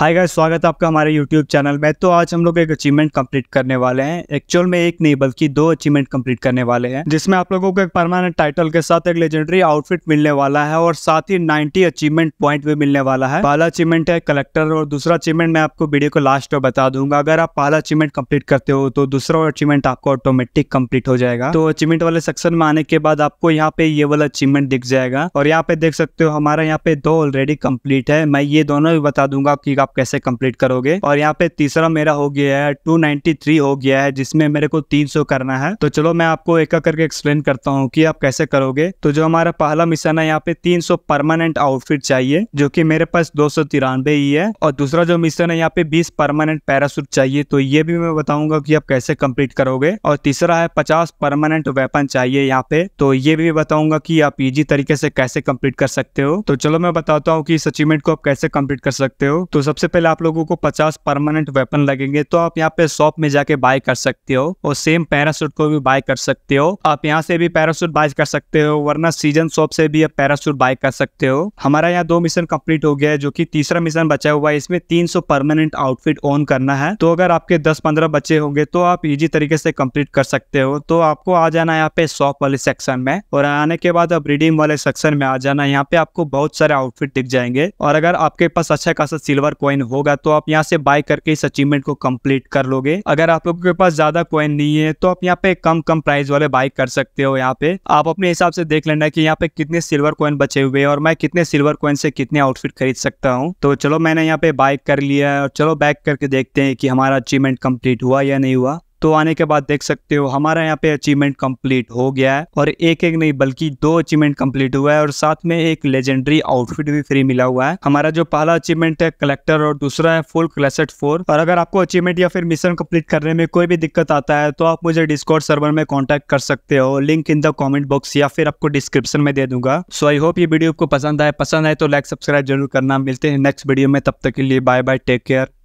hi guys स्वागत है आपका हमारे यूट्यूब चैनल में तो आज हम लोग एक अचीवमेंट कंप्लीट करने वाले हैं एक्चुअल में एक नहीं बल्कि दो अचीवमेंट कंप्लीट करने वाले हैं जिसमें आप लोगों को एक परमानेंट टाइटल के साथ एक लेजेंडरी आउटफिट मिलने वाला है और साथ ही 90 अचीवमेंट पॉइंट भी मिलने वाला है पहला अचीवमेंट है कलेक्टर और दूसरा अचीवमेंट मैं आपको वीडियो को लास्ट में बता दूंगा अगर आप पहला अचीवमेंट कम्प्लीट करते हो तो दूसरा अचीवमेंट आपको ऑटोमेटिक कम्प्लीट हो जाएगा तो अचीवमेंट वाले सेक्शन में आने के बाद आपको यहाँ पे ये वाला अचीवमेंट दिख जाएगा और यहाँ पे देख सकते हो हमारा यहाँ पे दो ऑलरेडी कम्प्लीट है मैं ये दोनों भी बता दूंगा की आप कैसे कंप्लीट करोगे और यहाँ पे तीसरा मेरा हो गया है 293 हो गया है जिसमें मेरे को 300 करना है तो चलो मैं आपको एक एक करके एक्सप्लेन करता हूँ कि आप कैसे करोगे तो जो हमारा पहला मिशन है यहाँ पे 300 परमानेंट आउटफिट चाहिए जो कि मेरे पास दो ही है और दूसरा जो मिशन है यहाँ पे बीस परमानेंट पैरासूट चाहिए तो ये भी मैं बताऊंगा की आप कैसे कम्प्लीट करोगे और तीसरा है पचास परमानेंट वेपन चाहिए यहाँ पे तो ये भी बताऊंगा की आप इजी तरीके से कैसे कम्प्लीट कर सकते हो तो चलो मैं बताता हूँ कि इस अचीवमेंट को आप कैसे कम्प्लीट कर सकते हो तो सबसे सबसे पहले आप लोगों को 50 परमानेंट वेपन लगेंगे तो आप यहाँ पे शॉप में जाके बाय कर सकते हो और सेम पैरासूट को भी बाय कर सकते हो आप यहाँ से भी पैरासूट बाय कर सकते हो वरना सीजन शॉप से भी आप पैरासूट बाय कर सकते हो हमारा यहाँ दो मिशन कम्प्लीट हो गया है जो की तीसरा मिशन बचा हुआ है इसमें तीन परमानेंट आउटफिट ऑन करना है तो अगर आपके दस पंद्रह बच्चे होंगे तो आप इजी तरीके से कम्प्लीट कर सकते हो तो आपको आ जाना यहाँ पे शॉप वाले सेक्शन में और आने के बाद आप रिडीम वाले सेक्शन में आ जाना यहाँ पे आपको बहुत सारे आउटफिट दिख जाएंगे और अगर आपके पास अच्छा खासा सिल्वर कॉइन होगा तो आप यहाँ से बाय करके इस अचीवमेंट को कंप्लीट कर लोगे अगर आप लोगों के पास ज्यादा कॉइन नहीं है तो आप यहाँ पे कम कम प्राइस वाले बाय कर सकते हो यहाँ पे आप अपने हिसाब से देख लेना की यहाँ पे कितने सिल्वर कॉइन बचे हुए और मैं कितने सिल्वर कॉइन से कितने आउटफिट खरीद सकता हूँ तो चलो मैंने यहाँ पे बाय कर लिया है और चलो बैक करके देखते हैं कि हमारा अचीवमेंट कंप्लीट हुआ या नहीं हुआ तो आने के बाद देख सकते हो हमारा यहाँ पे अचीवमेंट कंप्लीट हो गया है और एक एक नहीं बल्कि दो अचीवमेंट कंप्लीट हुआ है और साथ में एक लेजेंडरी आउटफिट भी फ्री मिला हुआ है हमारा जो पहला अचीवमेंट है कलेक्टर और दूसरा है फुल क्लेसेट फोर और अगर आपको अचीवमेंट या फिर मिशन कम्प्लीट करने में कोई भी दिक्कत आता है तो आप मुझे डिस्कॉर्ड सर्वर में कॉन्टेक्ट कर सकते हो link in the comment box या फिर आपको डिस्क्रिप्शन में दे दूंगा सो आई होप ये वीडियो आपको पसंद आए पसंद आए तो लाइक सब्सक्राइब जरूर करना मिलते हैं नेक्स्ट वीडियो में तब तक के लिए बाय बाय टेक केयर